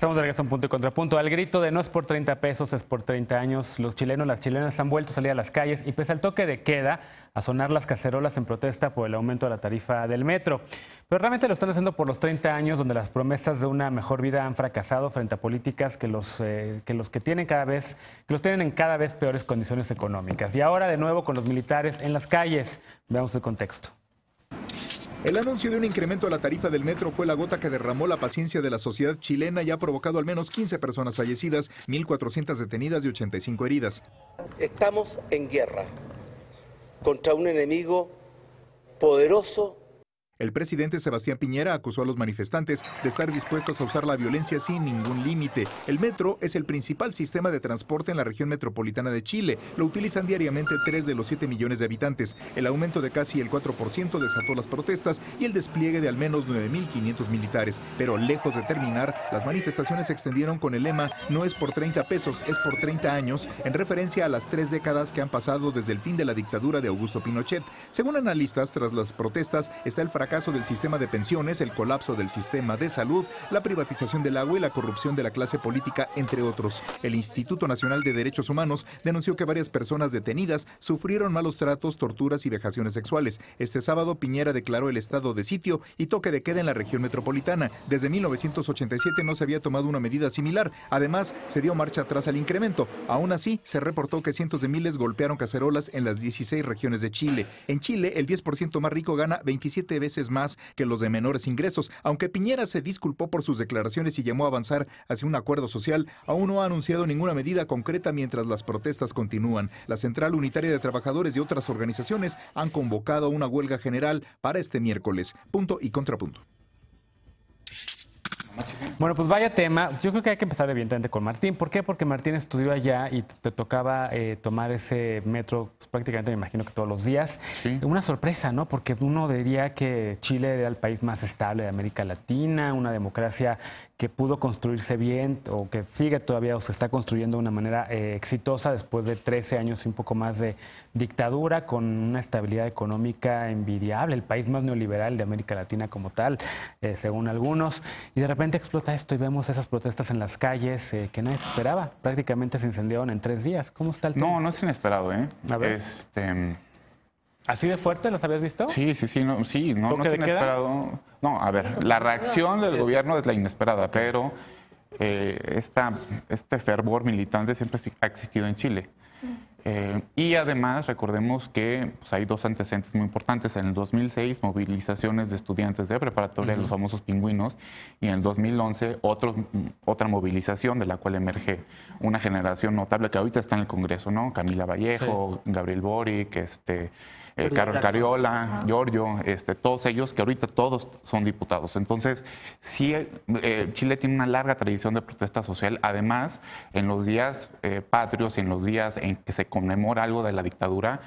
Estamos de regreso un punto y contrapunto. Al grito de no es por 30 pesos, es por 30 años, los chilenos, las chilenas han vuelto a salir a las calles y pese al toque de queda, a sonar las cacerolas en protesta por el aumento de la tarifa del metro. Pero realmente lo están haciendo por los 30 años donde las promesas de una mejor vida han fracasado frente a políticas eh, que, los que tienen cada vez, que los tienen en cada vez peores condiciones económicas. Y ahora de nuevo con los militares en las calles. Veamos el contexto. El anuncio de un incremento a la tarifa del metro fue la gota que derramó la paciencia de la sociedad chilena y ha provocado al menos 15 personas fallecidas, 1.400 detenidas y 85 heridas. Estamos en guerra contra un enemigo poderoso el presidente Sebastián Piñera acusó a los manifestantes de estar dispuestos a usar la violencia sin ningún límite. El metro es el principal sistema de transporte en la región metropolitana de Chile. Lo utilizan diariamente tres de los 7 millones de habitantes. El aumento de casi el 4% desató las protestas y el despliegue de al menos 9.500 militares. Pero lejos de terminar, las manifestaciones se extendieron con el lema No es por 30 pesos, es por 30 años, en referencia a las tres décadas que han pasado desde el fin de la dictadura de Augusto Pinochet. Según analistas, tras las protestas está el fracaso caso del sistema de pensiones, el colapso del sistema de salud, la privatización del agua y la corrupción de la clase política, entre otros. El Instituto Nacional de Derechos Humanos denunció que varias personas detenidas sufrieron malos tratos, torturas y vejaciones sexuales. Este sábado, Piñera declaró el estado de sitio y toque de queda en la región metropolitana. Desde 1987 no se había tomado una medida similar. Además, se dio marcha atrás al incremento. Aún así, se reportó que cientos de miles golpearon cacerolas en las 16 regiones de Chile. En Chile, el 10% más rico gana 27 veces más que los de menores ingresos. Aunque Piñera se disculpó por sus declaraciones y llamó a avanzar hacia un acuerdo social, aún no ha anunciado ninguna medida concreta mientras las protestas continúan. La Central Unitaria de Trabajadores y otras organizaciones han convocado una huelga general para este miércoles. Punto y contrapunto. Bueno, pues vaya tema. Yo creo que hay que empezar evidentemente con Martín. ¿Por qué? Porque Martín estudió allá y te tocaba eh, tomar ese metro pues, prácticamente, me imagino que todos los días. Una sorpresa, ¿no? Porque uno diría que Chile era el país más estable de América Latina, una democracia que pudo construirse bien o que sigue todavía o se está construyendo de una manera eh, exitosa después de 13 años y un poco más de dictadura, con una estabilidad económica envidiable, el país más neoliberal de América Latina como tal, eh, según algunos. Y de repente explota esto y vemos esas protestas en las calles eh, que nadie esperaba. Prácticamente se incendiaron en tres días. ¿Cómo está el tema? No, no es inesperado, ¿eh? Este, ¿Así de fuerte las habías visto? Sí, sí, sí, no, sí, no, es inesperado. No, a ver, la reacción del gobierno es la inesperada, pero eh, este fervor militante siempre ha existido en Chile. Eh, y además recordemos que pues, hay dos antecedentes muy importantes. En el 2006, movilizaciones de estudiantes de preparatoria, de los famosos pingüinos, y en el 2011 otro, otra movilización de la cual emerge una generación notable que ahorita está en el Congreso, ¿no? Camila Vallejo, Gabriel Boric, este, eh, Carol Cariola, Giorgio, este, todos ellos que ahorita todos son diputados. Entonces, sí, eh, Chile tiene una larga tradición de protesta social. Además, en los días patrios y en los días en que se conmemora algo de la dictadura,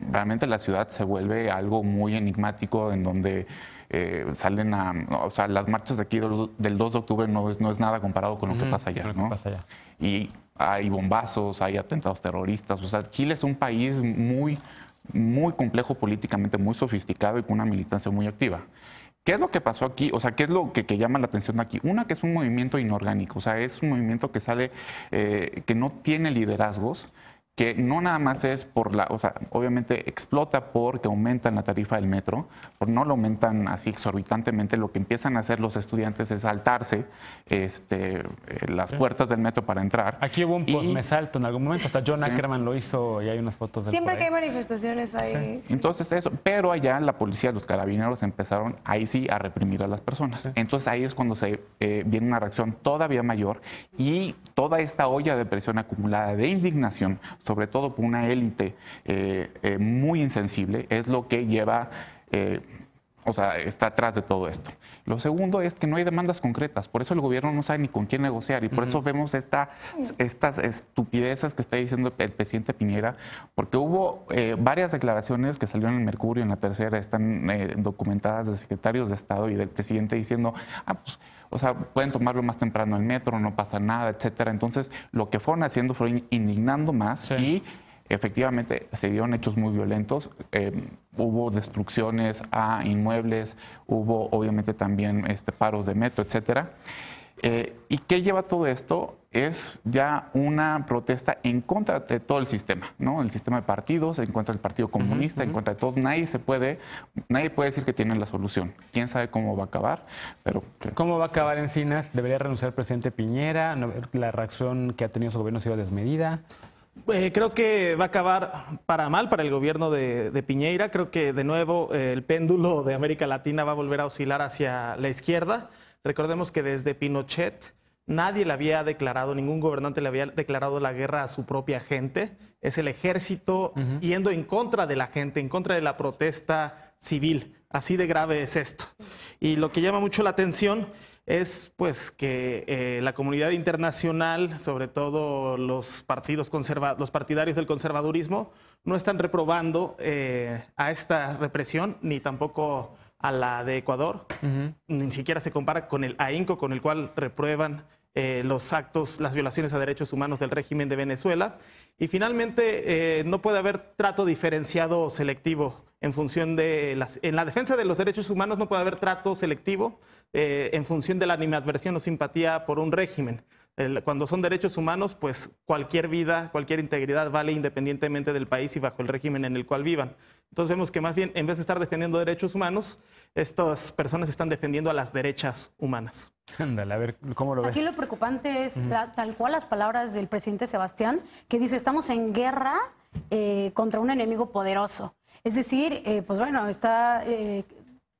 realmente la ciudad se vuelve algo muy enigmático en donde eh, salen a... O sea, las marchas de aquí del 2 de octubre no es, no es nada comparado con lo que pasa allá. ¿no? Y hay bombazos, hay atentados terroristas. O sea, Chile es un país muy, muy complejo políticamente, muy sofisticado y con una militancia muy activa. ¿Qué es lo que pasó aquí? O sea, ¿qué es lo que, llama la atención aquí? Una, que es un movimiento inorgánico, o sea, es un movimiento que sale, eh, que no tiene liderazgos, que no nada más es por la, o sea, obviamente explota porque aumentan la tarifa del metro, pero no lo aumentan así exorbitantemente, lo que empiezan a hacer los estudiantes es saltarse este, eh, las puertas del metro para entrar. Aquí hubo un posmesalto en algún momento, hasta John Ackerman lo hizo y hay unas fotos de Siempre que hay manifestaciones ahí. Entonces eso, pero allá la policía, los carabineros empezaron ahí sí a reprimir a las personas. Entonces ahí es cuando se eh, viene una reacción todavía mayor y toda esta olla de presión acumulada de indignación sobre todo por una élite eh, eh, muy insensible, es lo que lleva... Eh, o sea, está atrás de todo esto. Lo segundo es que no hay demandas concretas, por eso el gobierno no sabe ni con quién negociar y por eso vemos esta, estas estupideces que está diciendo el presidente Piñera, porque hubo eh, varias declaraciones que salieron en el Mercurio, en la tercera, están eh, documentadas de secretarios de Estado y del presidente diciendo, ah, pues, o sea, pueden tomarlo más temprano el metro, no pasa nada, etcétera. Entonces, lo que fueron haciendo fue indignando más y Efectivamente, se dieron hechos muy violentos, eh, hubo destrucciones a inmuebles, hubo obviamente también este, paros de metro, etcétera. Eh, ¿Y qué lleva todo esto? Es ya una protesta en contra de todo el sistema, ¿no? El sistema de partidos, en contra del Partido Comunista, en contra de todo. Nadie se puede, nadie puede decir que tienen la solución. Quién sabe cómo va a acabar, pero. ¿Cómo va a acabar Encinas? ¿Debería renunciar el presidente Piñera? ¿La reacción que ha tenido su gobierno ha sido desmedida? Eh, creo que va a acabar para mal para el gobierno de, Piñeira. Creo que de nuevo eh, el péndulo de América Latina va a volver a oscilar hacia la izquierda. Recordemos que desde Pinochet nadie le había declarado, ningún gobernante le había declarado la guerra a su propia gente. Es el ejército yendo en contra de la gente, en contra de la protesta civil. Así de grave es esto. Y lo que llama mucho la atención es pues que eh, la comunidad internacional, sobre todo los partidos los partidarios del conservadurismo, no están reprobando eh, a esta represión ni tampoco a la de Ecuador. Ni siquiera se compara con el ahínco con el cual reprueban eh, los actos, las violaciones a derechos humanos del régimen de Venezuela. Y finalmente, no puede haber trato diferenciado o selectivo en función de las, en la defensa de los derechos humanos no puede haber trato selectivo eh, en función de la animadversión o simpatía por un régimen. cuando son derechos humanos, pues cualquier vida, cualquier integridad vale independientemente del país y bajo el régimen en el cual vivan. Entonces vemos que más bien, en vez de estar defendiendo derechos humanos, estas personas están defendiendo a las derechas humanas. Ándale, a ver cómo lo ves. Aquí lo preocupante es tal cual las palabras del presidente Sebastián, que dice, estamos en guerra eh, contra un enemigo poderoso. Es decir, eh, pues bueno, está eh,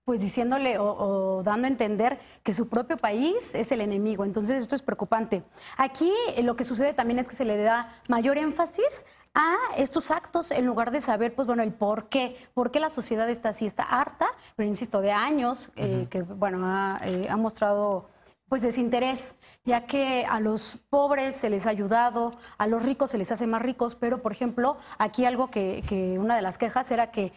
pues diciéndole o, dando a entender que su propio país es el enemigo. Entonces esto es preocupante. Aquí eh, lo que sucede también es que se le da mayor énfasis a estos actos en lugar de saber, pues bueno, el por qué, por qué la sociedad está así, está harta, pero insisto, de años que, bueno, ha mostrado pues desinterés, ya que a los pobres se les ha ayudado, a los ricos se les hace más ricos, pero por ejemplo, aquí algo que, que una de las quejas era que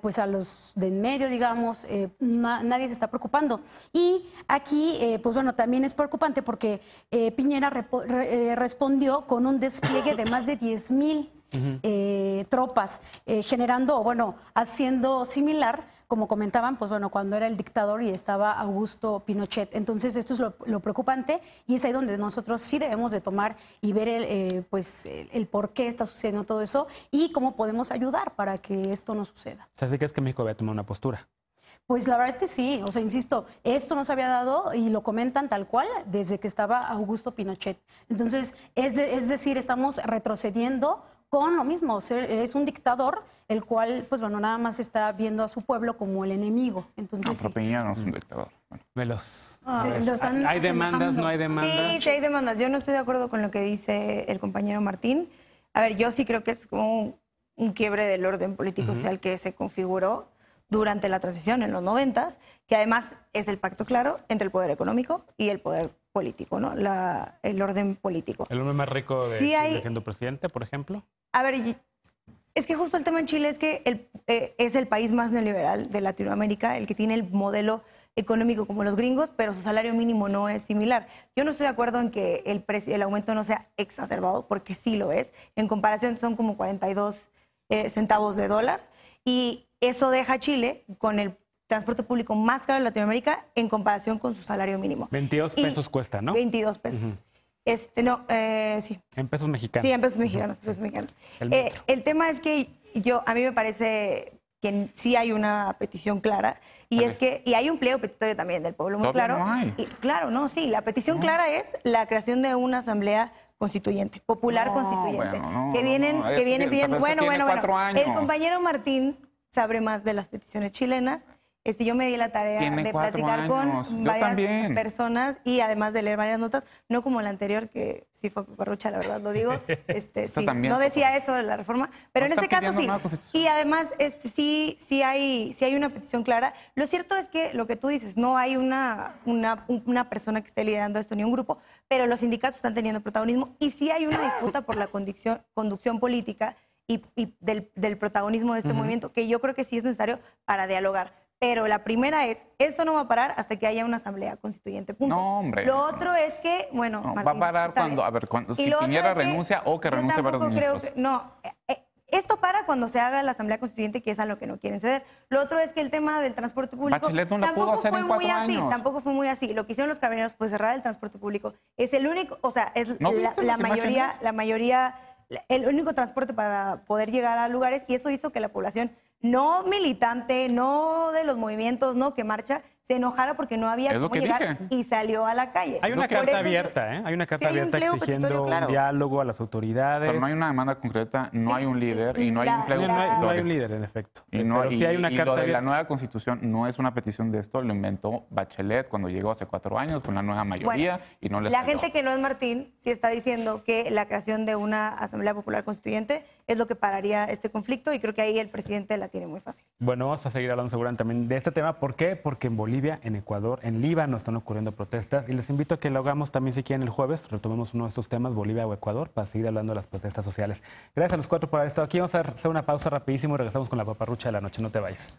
pues a los de en medio, digamos, eh, nadie se está preocupando. Y aquí, eh, pues bueno, también es preocupante porque eh, Piñera respondió con un despliegue de más de 10.000 mil tropas, generando, bueno, haciendo similar como comentaban, pues bueno, cuando era el dictador y estaba Augusto Pinochet. Entonces esto es lo, preocupante y es ahí donde nosotros sí debemos de tomar y ver el, eh, pues, el, por qué está sucediendo todo eso y cómo podemos ayudar para que esto no suceda. O sea, crees que México a tomar una postura? Pues la verdad es que sí, o sea, insisto, esto nos había dado, y lo comentan tal cual, desde que estaba Augusto Pinochet. Entonces, es, es decir, estamos retrocediendo con lo mismo, es un dictador el cual, pues bueno, nada más está viendo a su pueblo como el enemigo. Entonces, sí. es un dictador. Ah, ¿Hay demandas? ¿No hay demandas? Sí, sí hay demandas. Yo no estoy de acuerdo con lo que dice el compañero Martín. A ver, yo sí creo que es como un, quiebre del orden político social que se configuró durante la transición en los noventas, que además es el pacto claro entre el poder económico y el poder político, ¿no? el orden político. ¿El hombre más rico de, siendo presidente, por ejemplo? A ver, es que justo el tema en Chile es que el, eh, es el país más neoliberal de Latinoamérica, el que tiene el modelo económico como los gringos, pero su salario mínimo no es similar. Yo no estoy de acuerdo en que el, el aumento no sea exacerbado, porque sí lo es. En comparación son como 42 eh, centavos de dólar y eso deja a Chile con el transporte público más caro de Latinoamérica en comparación con su salario mínimo. 22 pesos cuesta, ¿no? 22 pesos. Este, no, eh, sí. En pesos mexicanos. Sí, en pesos mexicanos, eh, El, tema es que yo, a mí me parece que sí hay una petición clara y es que y hay un pliego petitorio también del pueblo muy claro. claro, no, sí, la petición clara es la creación de una asamblea constituyente, popular constituyente, que vienen que vienen pidiendo, bueno, bueno, bueno. El compañero Martín sabe más de las peticiones chilenas. Este, yo me di la tarea de platicar con varias personas y además de leer varias notas, no como la anterior, que sí fue parrucha, la verdad lo digo. Este, no decía eso de la reforma, pero en este caso sí. Y además este, sí, sí, hay, sí hay una petición clara. Lo cierto es que lo que tú dices, no hay una, una, persona que esté liderando esto ni un grupo, pero los sindicatos están teniendo protagonismo y sí hay una disputa por la conducción, política y, del, protagonismo de este movimiento, que yo creo que sí es necesario para dialogar pero la primera es, esto no va a parar hasta que haya una asamblea constituyente. No, hombre. Lo otro es que, bueno, va a parar cuando, a ver, cuando, si Piñera renuncia o que renuncie varios ministros. no, eh, eh, esto para cuando se haga la asamblea constituyente, que es a lo que no quieren ceder. Lo otro es que el tema del transporte público no tampoco fue muy así, tampoco fue muy así. Lo que hicieron los carabineros fue cerrar el transporte público. Es el único, o sea, es la mayoría, la mayoría, el único transporte para poder llegar a lugares y eso hizo que la población no militante, no de los movimientos, no que marcha, se enojara porque no había cómo y salió a la calle. Hay una carta abierta, ¿eh? Hay una carta abierta exigiendo un diálogo a las autoridades. Pero no hay una demanda concreta, no hay un líder y no hay un pleno. no, hay, un líder, en efecto. Y, Pero sí hay una carta de la nueva constitución no es una petición de esto, lo inventó Bachelet cuando llegó hace cuatro años con la nueva mayoría y no La gente que no es Martín sí está diciendo que la creación de una Asamblea Popular Constituyente es lo que pararía este conflicto y creo que ahí el presidente la tiene muy fácil. Bueno, vamos a seguir hablando seguramente también de este tema. ¿Por qué? Porque en Bolivia en Ecuador, en Líbano están ocurriendo protestas y les invito a que lo hagamos también si quieren el jueves, retomemos uno de estos temas, Bolivia o Ecuador, para seguir hablando de las protestas sociales. Gracias a los cuatro por haber estado aquí, vamos a hacer una pausa rapidísimo y regresamos con la paparrucha de la noche, no te vayas.